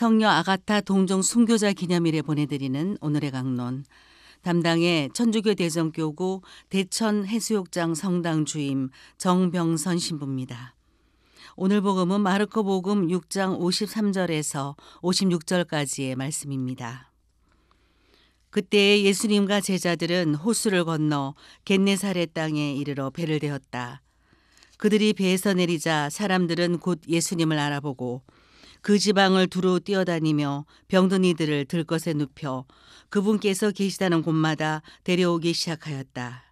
성녀 아가타 동정 순교자 기념일에 보내드리는 오늘의 강론 담당의 천주교 대전교구 대천 해수욕장 성당 주임 정병선 신부입니다. 오늘 복음은 마르코 복음 6장 53절에서 56절까지의 말씀입니다. 그때 예수님과 제자들은 호수를 건너 겟네사렛 땅에 이르러 배를 대었다. 그들이 배에서 내리자 사람들은 곧 예수님을 알아보고 그 지방을 두루 뛰어다니며 병든 이들을 들것에 눕혀 그분께서 계시다는 곳마다 데려오기 시작하였다.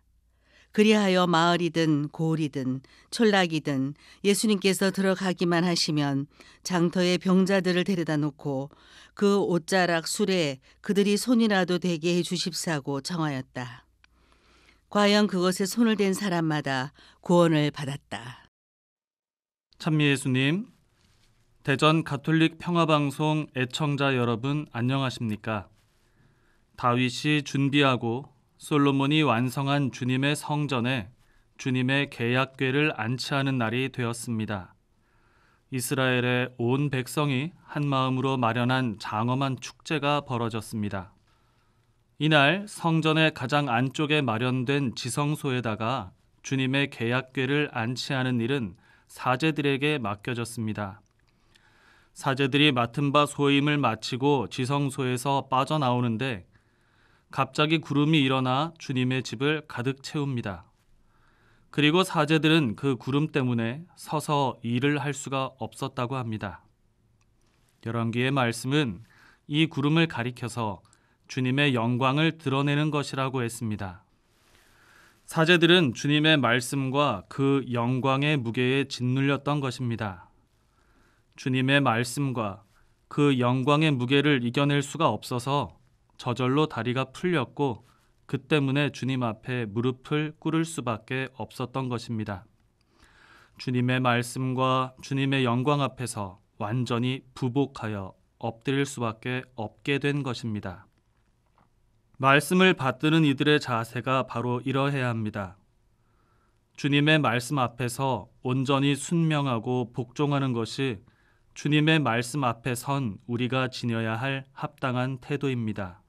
그리하여 마을이든 고을이든 촌락이든 예수님께서 들어가기만 하시면 장터에 병자들을 데려다 놓고 그 옷자락 술에 그들이 손이라도 대게 해 주십사고 청하였다. 과연 그것에 손을 댄 사람마다 구원을 받았다. 찬미 예수님 대전 가톨릭 평화방송 애청자 여러분 안녕하십니까? 다윗이 준비하고 솔로몬이 완성한 주님의 성전에 주님의 계약궤를 안치하는 날이 되었습니다. 이스라엘의 온 백성이 한 마음으로 마련한 장엄한 축제가 벌어졌습니다. 이날 성전의 가장 안쪽에 마련된 지성소에다가 주님의 계약궤를 안치하는 일은 사제들에게 맡겨졌습니다. 사제들이 맡은 바 소임을 마치고 지성소에서 빠져나오는데 갑자기 구름이 일어나 주님의 집을 가득 채웁니다. 그리고 사제들은 그 구름 때문에 서서 일을 할 수가 없었다고 합니다. 열왕기의 말씀은 이 구름을 가리켜서 주님의 영광을 드러내는 것이라고 했습니다. 사제들은 주님의 말씀과 그 영광의 무게에 짓눌렸던 것입니다. 주님의 말씀과 그 영광의 무게를 이겨낼 수가 없어서 저절로 다리가 풀렸고 그 때문에 주님 앞에 무릎을 꿇을 수밖에 없었던 것입니다. 주님의 말씀과 주님의 영광 앞에서 완전히 부복하여 엎드릴 수밖에 없게 된 것입니다. 말씀을 받드는 이들의 자세가 바로 이러해야 합니다. 주님의 말씀 앞에서 온전히 순명하고 복종하는 것이 주님의 말씀 앞에 선 우리가 지녀야 할 합당한 태도입니다.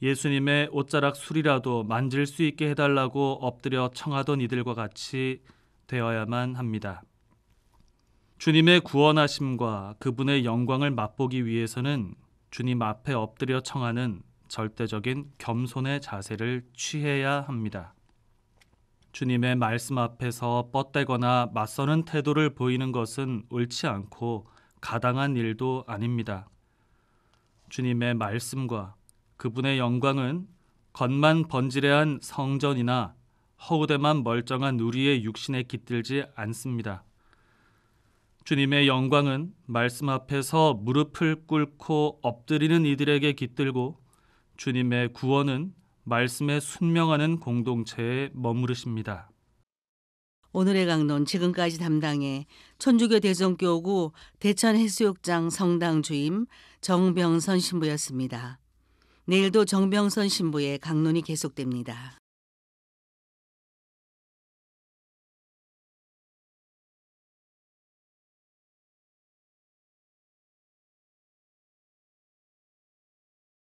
예수님의 옷자락 술이라도 만질 수 있게 해달라고 엎드려 청하던 이들과 같이 되어야만 합니다. 주님의 구원하심과 그분의 영광을 맛보기 위해서는 주님 앞에 엎드려 청하는 절대적인 겸손의 자세를 취해야 합니다. 주님의 말씀 앞에서 뻗대거나 맞서는 태도를 보이는 것은 옳지 않고 가당한 일도 아닙니다. 주님의 말씀과 그분의 영광은 겉만 번지레한 성전이나 허우대만 멀쩡한 우리의 육신에 깃들지 않습니다. 주님의 영광은 말씀 앞에서 무릎을 꿇고 엎드리는 이들에게 깃들고 주님의 구원은 말씀에 순명하는 공동체에 머무르십니다. 오늘의 강론 지금까지 담당해 천주교 대전교구 대천해수욕장 성당 주임 정병선 신부였습니다. 내일도 정병선 신부의 강론이 계속됩니다.